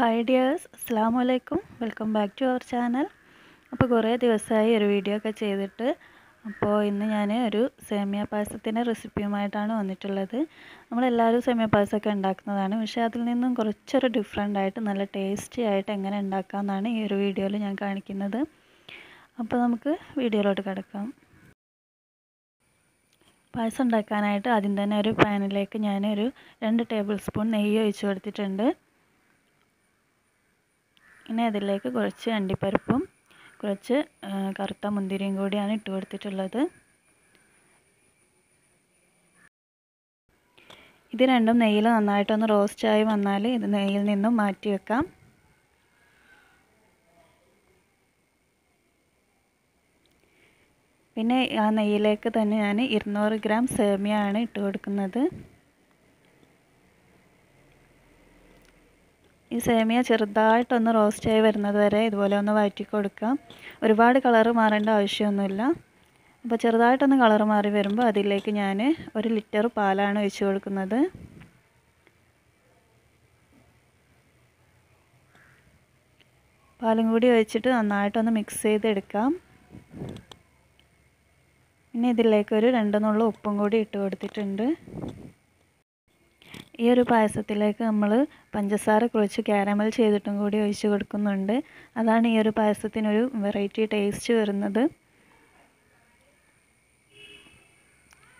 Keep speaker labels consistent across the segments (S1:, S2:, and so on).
S1: hi dears അസ്സാം വലൈക്കും welcome back to our channel അപ്പോൾ കുറേ ദിവസമായി ഒരു വീഡിയോ ഒക്കെ ചെയ്തിട്ട് അപ്പോൾ ഇന്ന് ഞാൻ ഒരു സേമിയ പായസത്തിൻ്റെ റെസിപ്പിയുമായിട്ടാണ് വന്നിട്ടുള്ളത് നമ്മളെല്ലാവരും സേമിയ പായസമൊക്കെ ഉണ്ടാക്കുന്നതാണ് പക്ഷേ അതിൽ നിന്നും കുറച്ചൊരു ഡിഫറെൻ്റ് ആയിട്ട് നല്ല ടേസ്റ്റി ആയിട്ട് എങ്ങനെ ഉണ്ടാക്കാമെന്നാണ് ഈ ഒരു വീഡിയോയിൽ ഞാൻ കാണിക്കുന്നത് അപ്പോൾ നമുക്ക് വീഡിയോയിലോട്ട് കിടക്കാം പായസം ഉണ്ടാക്കാനായിട്ട് ആദ്യം തന്നെ ഒരു പാനിലേക്ക് ഞാനൊരു രണ്ട് ടേബിൾ സ്പൂൺ നെയ്യ് ഒഴിച്ചു കൊടുത്തിട്ടുണ്ട് ഇനി അതിലേക്ക് കുറച്ച് അണ്ടിപ്പരിപ്പും കുറച്ച് കറുത്ത മുന്തിരിയും കൂടിയാണ് ഇട്ട് കൊടുത്തിട്ടുള്ളത് ഇത് രണ്ടും നെയ്യിൽ നന്നായിട്ടൊന്ന് ആയി വന്നാൽ ഇത് നെയ്യിൽ നിന്നും മാറ്റി വെക്കാം പിന്നെ ആ നെയ്യിലേക്ക് തന്നെ ഞാൻ ഇരുന്നൂറ് ഗ്രാം സേമിയ ആണ് ഇട്ട് കൊടുക്കുന്നത് ഈ സേമിയ ചെറുതായിട്ടൊന്ന് റോസ്റ്റായി വരുന്നത് വരെ ഇതുപോലെ ഒന്ന് വഴറ്റി കൊടുക്കാം ഒരുപാട് കളറ് മാറേണ്ട ആവശ്യമൊന്നുമില്ല അപ്പോൾ ചെറുതായിട്ടൊന്ന് കളർ മാറി വരുമ്പോൾ അതിലേക്ക് ഞാൻ ഒരു ലിറ്റർ പാലാണ് ഒഴിച്ച് കൊടുക്കുന്നത് പാലും കൂടി ഒഴിച്ചിട്ട് നന്നായിട്ടൊന്ന് മിക്സ് ചെയ്തെടുക്കാം പിന്നെ ഇതിലേക്ക് ഒരു ഉപ്പും കൂടി ഇട്ട് കൊടുത്തിട്ടുണ്ട് ഈ ഒരു പായസത്തിലേക്ക് നമ്മൾ പഞ്ചസാര കുറച്ച് കാരമൽ ചെയ്തിട്ടും കൂടി ഒഴിച്ചു കൊടുക്കുന്നുണ്ട് അതാണ് ഈ ഒരു പായസത്തിനൊരു വെറൈറ്റി ടേസ്റ്റ് വരുന്നത്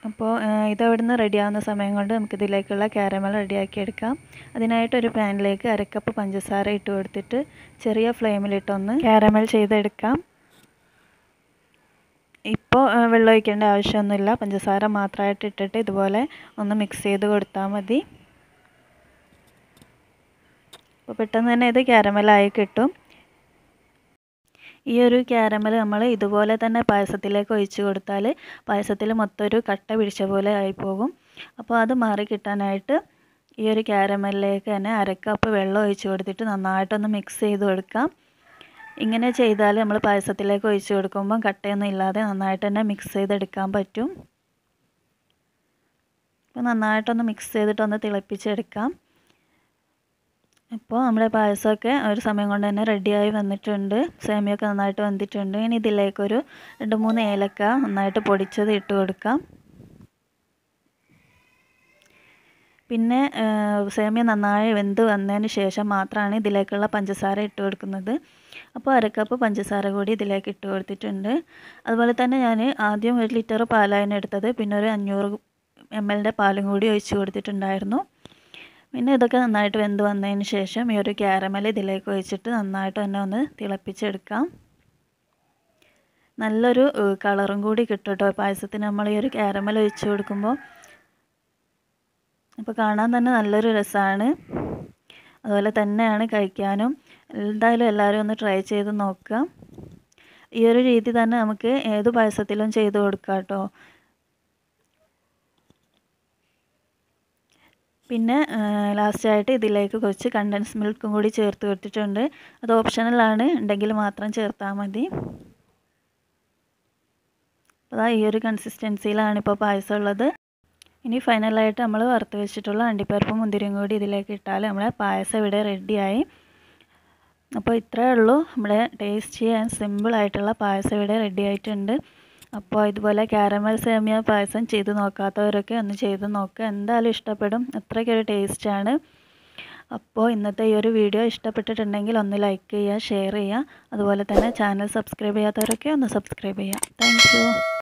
S1: അപ്പോൾ ഇതവിടുന്ന് റെഡിയാവുന്ന സമയം കൊണ്ട് നമുക്കിതിലേക്കുള്ള കാരമൽ റെഡിയാക്കിയെടുക്കാം അതിനായിട്ട് ഒരു പാനിലേക്ക് അരക്കപ്പ് പഞ്ചസാര ഇട്ട് കൊടുത്തിട്ട് ചെറിയ ഫ്ലെയിമിലിട്ടൊന്ന് കാരമൽ ചെയ്തെടുക്കാം ഇപ്പോൾ വെള്ളം ഒഴിക്കേണ്ട ആവശ്യമൊന്നുമില്ല പഞ്ചസാര മാത്രമായിട്ട് ഇട്ടിട്ട് ഇതുപോലെ ഒന്ന് മിക്സ് ചെയ്ത് കൊടുത്താൽ മതി അപ്പോൾ പെട്ടെന്ന് തന്നെ ഇത് ക്യാരമലായി കിട്ടും ഈ ഒരു ക്യാരമൽ നമ്മൾ ഇതുപോലെ തന്നെ പായസത്തിലേക്ക് ഒഴിച്ച് കൊടുത്താൽ പായസത്തിൽ മൊത്തം ഒരു കട്ട പിടിച്ച പോലെ ആയിപ്പോകും അപ്പോൾ അത് മാറി കിട്ടാനായിട്ട് ഈ ഒരു ക്യാരമലിലേക്ക് തന്നെ അരക്കപ്പ് വെള്ളം ഒഴിച്ച് കൊടുത്തിട്ട് നന്നായിട്ടൊന്ന് മിക്സ് ചെയ്ത് കൊടുക്കാം ഇങ്ങനെ ചെയ്താൽ നമ്മൾ പായസത്തിലേക്ക് ഒഴിച്ച് കൊടുക്കുമ്പോൾ കട്ടയൊന്നും ഇല്ലാതെ നന്നായിട്ട് തന്നെ മിക്സ് ചെയ്തെടുക്കാൻ പറ്റും അപ്പോൾ നന്നായിട്ടൊന്ന് മിക്സ് ചെയ്തിട്ടൊന്ന് തിളപ്പിച്ചെടുക്കാം അപ്പോൾ നമ്മുടെ പായസമൊക്കെ ഒരു സമയം കൊണ്ട് തന്നെ റെഡിയായി വന്നിട്ടുണ്ട് സേമിയൊക്കെ നന്നായിട്ട് വന്നിട്ടുണ്ട് ഇനി ഇതിലേക്കൊരു രണ്ട് മൂന്ന് ഏലക്ക നന്നായിട്ട് പൊടിച്ചത് ഇട്ട് കൊടുക്കാം പിന്നെ സേമിയ നന്നായി വെന്ത് വന്നതിന് ശേഷം മാത്രമാണ് ഇതിലേക്കുള്ള പഞ്ചസാര ഇട്ട് കൊടുക്കുന്നത് അപ്പോൾ അരക്കപ്പ് പഞ്ചസാര കൂടി ഇതിലേക്ക് ഇട്ട് കൊടുത്തിട്ടുണ്ട് അതുപോലെ തന്നെ ഞാൻ ആദ്യം ഒരു ലിറ്റർ പാലാണ് എടുത്തത് പിന്നെ ഒരു അഞ്ഞൂറ് എം എല്ലിൻ്റെ പാലും കൂടി ഒഴിച്ച് കൊടുത്തിട്ടുണ്ടായിരുന്നു പിന്നെ ഇതൊക്കെ നന്നായിട്ട് വെന്ത് വന്നതിന് ശേഷം ഈ ഒരു ക്യാരമൽ ഇതിലേക്ക് ഒഴിച്ചിട്ട് നന്നായിട്ട് തന്നെ ഒന്ന് തിളപ്പിച്ചെടുക്കാം നല്ലൊരു കളറും കൂടി കിട്ടും കേട്ടോ പായസത്തിന് നമ്മൾ ഈ ഒരു ക്യാരമൽ ഒഴിച്ചു കൊടുക്കുമ്പോൾ അപ്പോൾ കാണാൻ തന്നെ നല്ലൊരു രസമാണ് അതുപോലെ തന്നെയാണ് കഴിക്കാനും എന്തായാലും എല്ലാവരും ഒന്ന് ട്രൈ ചെയ്ത് നോക്കുക ഈ ഒരു രീതി തന്നെ നമുക്ക് ഏത് പായസത്തിലും ചെയ്ത് കൊടുക്കാം കേട്ടോ പിന്നെ ലാസ്റ്റായിട്ട് ഇതിലേക്ക് കുറച്ച് കണ്ടൻസ് മിൽക്കും കൂടി ചേർത്ത് കൊടുത്തിട്ടുണ്ട് അത് ഓപ്ഷണലാണ് ഉണ്ടെങ്കിൽ മാത്രം ചേർത്താൽ മതി അതാ ഈ ഒരു കൺസിസ്റ്റൻസിയിലാണ് ഇപ്പോൾ പായസം ഉള്ളത് ഇനി ഫൈനലായിട്ട് നമ്മൾ വറുത്ത് വെച്ചിട്ടുള്ള അണ്ടിപ്പരപ്പും മുന്തിരിയും കൂടി ഇതിലേക്ക് ഇട്ടാൽ നമ്മുടെ പായസം ഇവിടെ റെഡിയായി അപ്പോൾ ഇത്രയേ ഉള്ളൂ നമ്മുടെ ടേസ്റ്റി ആൻഡ് സിമ്പിളായിട്ടുള്ള പായസം ഇവിടെ റെഡി ആയിട്ടുണ്ട് അപ്പോൾ ഇതുപോലെ കാരമൽ സേമിയ പായസം ചെയ്ത് നോക്കാത്തവരൊക്കെ ഒന്ന് ചെയ്ത് നോക്കുക എന്തായാലും ഇഷ്ടപ്പെടും അത്രയ്ക്കൊരു ടേസ്റ്റാണ് അപ്പോൾ ഇന്നത്തെ ഈ ഒരു വീഡിയോ ഇഷ്ടപ്പെട്ടിട്ടുണ്ടെങ്കിൽ ഒന്ന് ലൈക്ക് ചെയ്യുക ഷെയർ ചെയ്യുക അതുപോലെ തന്നെ ചാനൽ സബ്സ്ക്രൈബ് ചെയ്യാത്തവരൊക്കെ ഒന്ന് സബ്സ്ക്രൈബ് ചെയ്യുക താങ്ക്